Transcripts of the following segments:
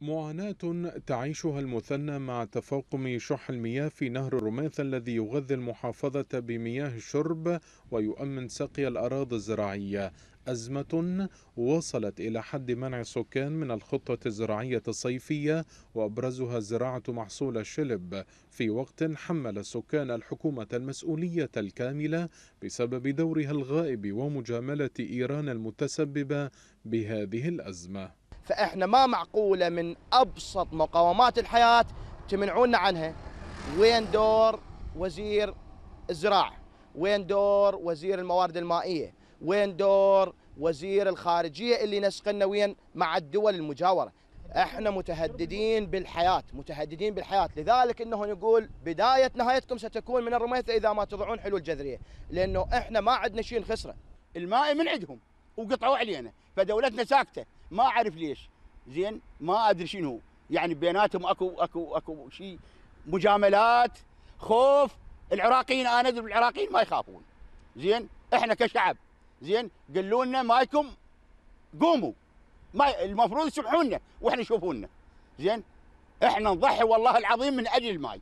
معاناة تعيشها المثنى مع تفاقم شح المياه في نهر الرماث الذي يغذي المحافظة بمياه الشرب ويؤمن سقي الأراضي الزراعية أزمة وصلت إلى حد منع السكان من الخطة الزراعية الصيفية وأبرزها زراعة محصول الشلب في وقت حمل السكان الحكومة المسؤولية الكاملة بسبب دورها الغائب ومجاملة إيران المتسببة بهذه الأزمة فإحنا ما معقولة من أبسط مقاومات الحياة تمنعونا عنها وين دور وزير الزراعة وين دور وزير الموارد المائية وين دور وزير الخارجية اللي نسقنا وين مع الدول المجاورة احنا متهددين بالحياة متهددين بالحياة لذلك انه نقول بداية نهايتكم ستكون من الرميثة اذا ما تضعون حلول جذرية لانه احنا ما عندنا شيء نخسره الماء من عندهم وقطعوا علينا فدولتنا ساكتة ما اعرف ليش زين ما ادري شنو يعني بيناتهم اكو اكو اكو شيء مجاملات خوف العراقيين انا ادري العراقيين ما يخافون زين احنا كشعب زين قالوا لنا مايكم قوموا ما المفروض يسمحونا واحنا يشوفونا زين احنا نضحي والله العظيم من اجل الماي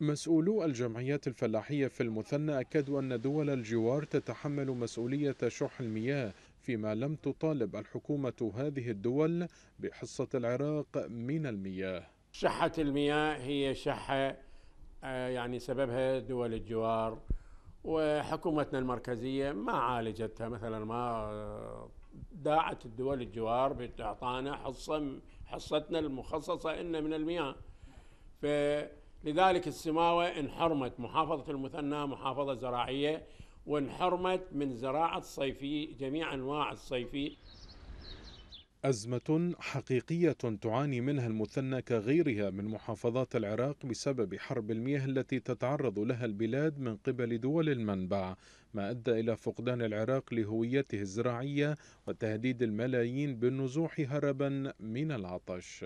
مسؤولو الجمعيات الفلاحية في المثنى أكدوا أن دول الجوار تتحمل مسؤولية شح المياه فيما لم تطالب الحكومة هذه الدول بحصة العراق من المياه شحة المياه هي شحة آه، يعني سببها دول الجوار وحكومتنا المركزية ما عالجتها مثلا ما داعت الدول الجوار بتعطانا حصة حصتنا المخصصة لنا من المياه فلذلك السماوة انحرمت محافظة المثنى محافظة زراعية وانحرمت من زراعة الصيفي جميع أنواع الصيفي أزمة حقيقية تعاني منها المثنى كغيرها من محافظات العراق بسبب حرب المياه التي تتعرض لها البلاد من قبل دول المنبع ما أدى إلى فقدان العراق لهويته الزراعية وتهديد الملايين بالنزوح هربا من العطش